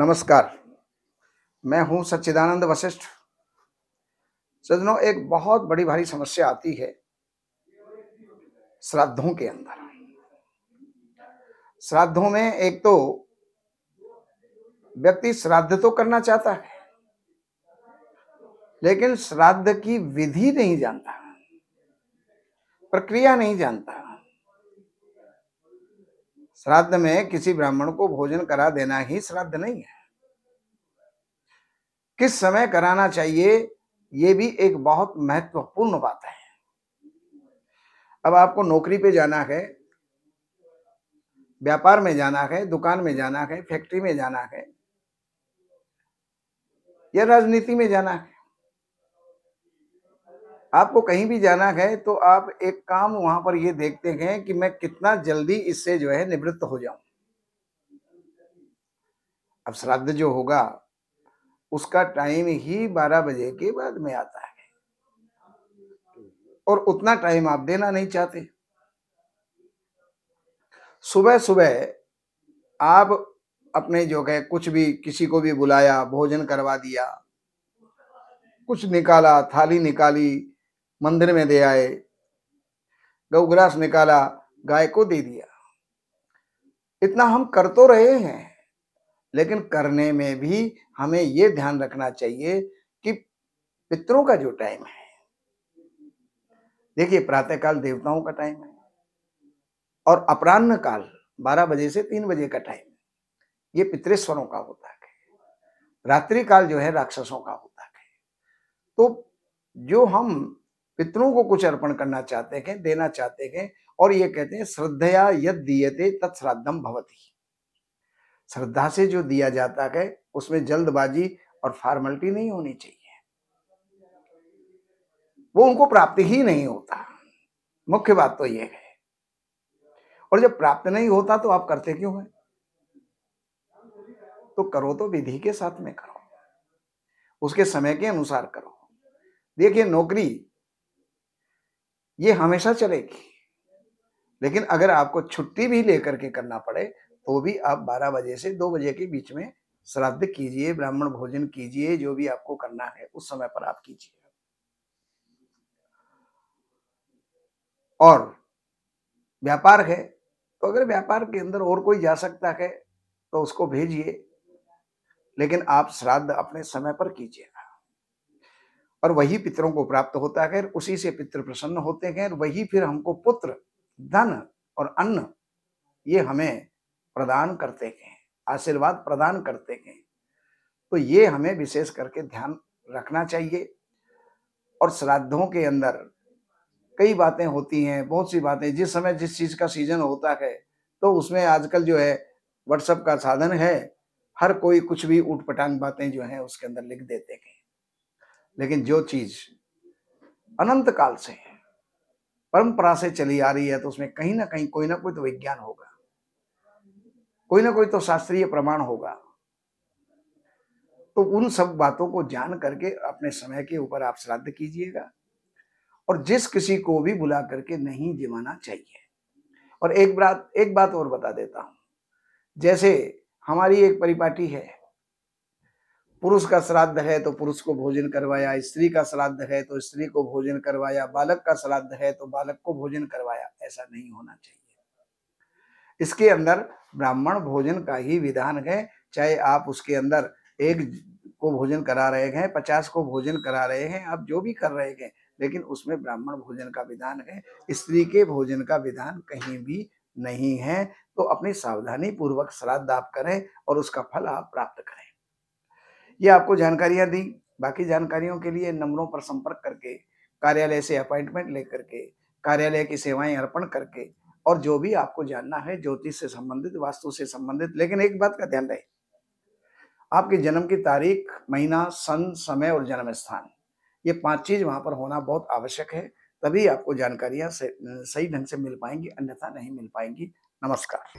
नमस्कार मैं हूं सच्चिदानंद वशिष्ठ सजनों एक बहुत बड़ी भारी समस्या आती है श्राद्धों के अंदर श्राद्धों में एक तो व्यक्ति श्राद्ध तो करना चाहता है लेकिन श्राद्ध की विधि नहीं जानता प्रक्रिया नहीं जानता श्राद्ध में किसी ब्राह्मण को भोजन करा देना ही श्राद्ध नहीं है किस समय कराना चाहिए ये भी एक बहुत महत्वपूर्ण बात है अब आपको नौकरी पे जाना है व्यापार में जाना है दुकान में जाना है फैक्ट्री में जाना है या राजनीति में जाना है आपको कहीं भी जाना है तो आप एक काम वहां पर ये देखते हैं कि मैं कितना जल्दी इससे जो है निवृत्त हो जाऊं अब श्राद्ध जो होगा उसका टाइम ही बारह बजे के बाद में आता है और उतना टाइम आप देना नहीं चाहते सुबह सुबह आप अपने जो है कुछ भी किसी को भी बुलाया भोजन करवा दिया कुछ निकाला थाली निकाली मंदिर में दे आए गौग्रास निकाला गाय को दे दिया इतना हम कर तो रहे हैं लेकिन करने में भी हमें ये ध्यान रखना चाहिए कि पितरों का जो टाइम है देखिए प्रातःकाल देवताओं का टाइम है और अपराह्न काल 12 बजे से 3 बजे का टाइम ये पितरेश्वरों का होता है रात्रि काल जो है राक्षसों का होता है तो जो हम पितरों को कुछ अर्पण करना चाहते हैं देना चाहते हैं और ये कहते हैं श्रद्धया यद दिए थे तत्श्राद्धम भवती श्रद्धा से जो दिया जाता है उसमें जल्दबाजी और फॉर्मेलिटी नहीं होनी चाहिए वो उनको प्राप्त ही नहीं होता मुख्य बात तो ये है और जब प्राप्त नहीं होता तो आप करते क्यों हैं तो करो तो विधि के साथ में करो उसके समय के अनुसार करो देखिए नौकरी ये हमेशा चलेगी लेकिन अगर आपको छुट्टी भी लेकर के करना पड़े तो भी आप 12 बजे से 2 बजे के बीच में श्राद्ध कीजिए ब्राह्मण भोजन कीजिए जो भी आपको करना है उस समय पर आप कीजिए और व्यापार है तो अगर व्यापार के अंदर और कोई जा सकता है तो उसको भेजिए लेकिन आप श्राद्ध अपने समय पर कीजिए और वही पितरों को प्राप्त होता है उसी से पितृ प्रसन्न होते हैं वही फिर हमको पुत्र धन और अन्न ये हमें प्रदान करते हैं आशीर्वाद प्रदान करते हैं तो ये हमें विशेष करके ध्यान रखना चाहिए और श्राद्धों के अंदर कई बातें होती हैं बहुत सी बातें जिस समय जिस चीज़ का सीजन होता है तो उसमें आजकल जो है व्हाट्सअप का साधन है हर कोई कुछ भी ऊट पटांग बातें जो है उसके अंदर लिख देते हैं लेकिन जो चीज अनंत काल से है परंपरा से चली आ रही है तो उसमें कहीं ना कहीं कोई ना कोई तो विज्ञान होगा कोई ना कोई तो शास्त्रीय प्रमाण होगा तो उन सब बातों को जान करके अपने समय के ऊपर आप श्राद्ध कीजिएगा और जिस किसी को भी बुला करके नहीं जिमाना चाहिए और एक बात एक बात और बता देता हूं जैसे हमारी एक परिपाटी है पुरुष का श्राद्ध है तो पुरुष को भोजन करवाया स्त्री का श्राद्ध है तो स्त्री को भोजन करवाया बालक का श्राद्ध है तो बालक को भोजन करवाया ऐसा नहीं होना चाहिए इसके अंदर ब्राह्मण भोजन का ही विधान है चाहे आप उसके अंदर एक को भोजन करा रहे हैं पचास को भोजन करा रहे हैं आप जो भी कर रहे हैं लेकिन उसमें ब्राह्मण भोजन का विधान है स्त्री के भोजन का विधान कहीं भी नहीं है तो अपनी सावधानी पूर्वक श्राद्ध आप करें और उसका फल आप प्राप्त करें ये आपको जानकारियाँ दी बाकी जानकारियों के लिए नंबरों पर संपर्क करके कार्यालय से अपॉइंटमेंट लेकर के कार्यालय की सेवाएं अर्पण करके और जो भी आपको जानना है ज्योतिष से संबंधित वास्तु से संबंधित लेकिन एक बात का ध्यान रहे आपके जन्म की तारीख महीना सन समय और जन्म स्थान ये पांच चीज वहां पर होना बहुत आवश्यक है तभी आपको जानकारियां सही ढंग से मिल पाएंगी अन्यथा नहीं मिल पाएंगी नमस्कार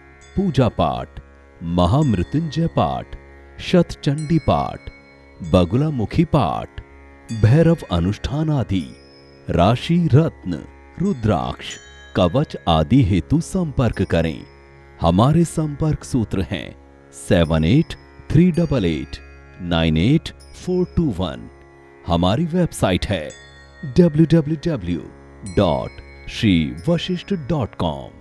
पूजा पाठ महामृत्युंजय पाठ शतचंडी पाठ बगुलामुखी पाठ भैरव अनुष्ठान आदि राशि रत्न रुद्राक्ष कवच आदि हेतु संपर्क करें हमारे संपर्क सूत्र हैं seven eight three double eight nine eight four two one हमारी वेबसाइट है W W W dot Shri Vashishtha dot com